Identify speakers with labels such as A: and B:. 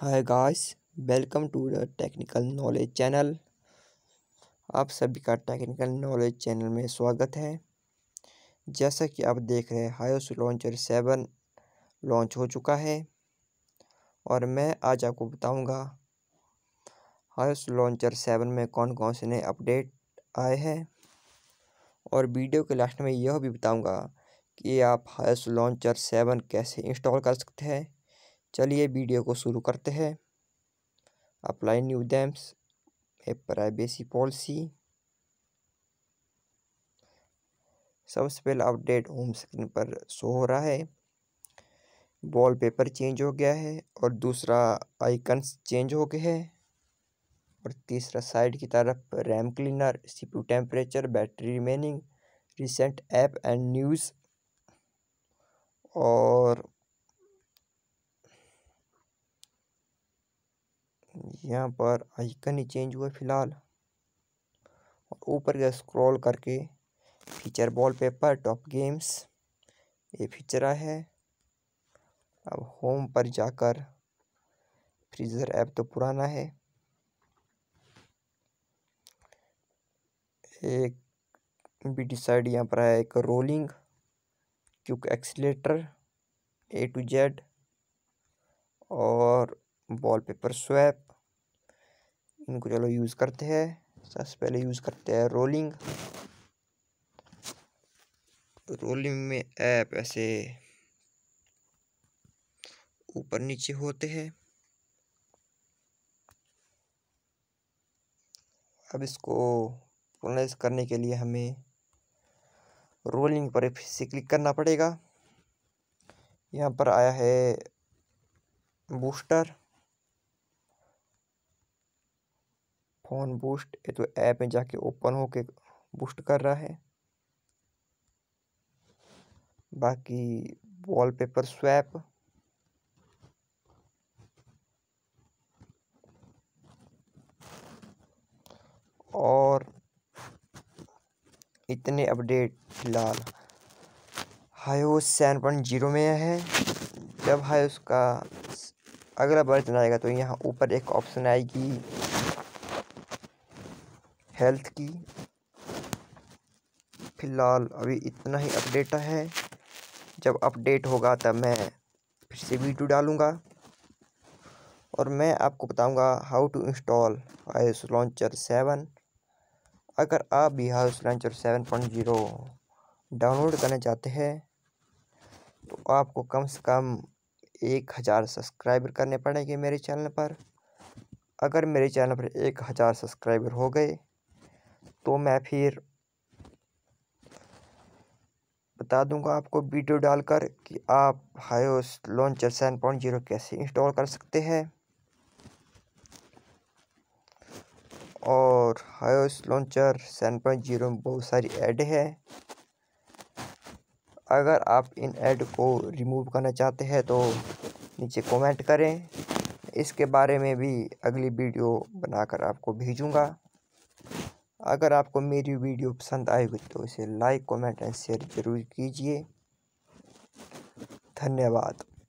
A: hi guys welcome to the technical knowledge channel आप सभी का टेक्निकल नॉलेज चैनल में स्वागत है जैसा कि आप देख रहे हैं हायोस लॉन्चर सेवन लॉन्च हो चुका है और मैं आज आपको बताऊंगा हायोस लॉन्चर सेवन में कौन कौन से नए अपडेट आए हैं और वीडियो के लास्ट में यह भी बताऊंगा कि आप हायोस लॉन्चर सेवन कैसे इंस्टॉल कर सकते हैं चलिए वीडियो को शुरू करते हैं apply new terms a privacy policy सबसे पहले अपडेट होम स्क्रीन पर शो हो रहा है वॉलपेपर चेंज हो गया है और दूसरा आइकन्स चेंज हो गए हैं और तीसरा साइड की तरफ RAM cleaner CPU temperature battery remaining recent app and news और यहाँ पर आइकन ही चेंज हुआ फिलहाल और ऊपर गया स्क्रॉल करके फीचर वॉलपेपर टॉप गेम्स ये फीचर आया है अब होम पर जाकर फ्रीज़र ऐप तो पुराना है एक बी साइड यहाँ पर आया एक rolling quick exciter A to Z और वॉलपेपर स्वैप इनको चलो यूज़ करते हैं सबसे पहले यूज़ करते हैं रोलिंग तो रोलिंग में ऐप ऐसे ऊपर नीचे होते हैं अब इसको प्रोनाइज करने के लिए हमें रोलिंग पर फिर से क्लिक करना पड़ेगा यहाँ पर आया है बूस्टर फ़ोन बूस्ट ये तो ऐप में जाके ओपन हो के बूस्ट कर रहा है बाकी वॉलपेपर स्वैप और इतने अपडेट फिलहाल हायोस सेवन पॉइंट जीरो में है जब हायोस का अगला वर्जन आएगा तो यहाँ ऊपर एक ऑप्शन आएगी हेल्थ की फ़िलहाल अभी इतना ही अपडेट है जब अपडेट होगा तब मैं फिर से वीडियो डालूँगा और मैं आपको बताऊँगा how to install Hios launcher seven अगर आप भी Hios launcher seven point zero download करना चाहते हैं तो आपको कम से कम एक हज़ार सब्सक्राइबर करने पड़ेंगे मेरे चैनल पर अगर मेरे चैनल पर एक हज़ार सब्सक्राइबर हो गए तो मैं फिर बता दूंगा आपको वीडियो डालकर कि आप Hios launcher seven point zero कैसे इंस्टॉल कर सकते हैं और Hios launcher seven point zero में बहुत सारी ऐड है अगर आप इन ऐड को रिमूव करना चाहते हैं तो नीचे कमेंट करें इसके बारे में भी अगली वीडियो बनाकर आपको भेजूंगा अगर आपको मेरी वीडियो पसंद आएगी तो इसे लाइक कमेंट एंड शेयर ज़रूर कीजिए धन्यवाद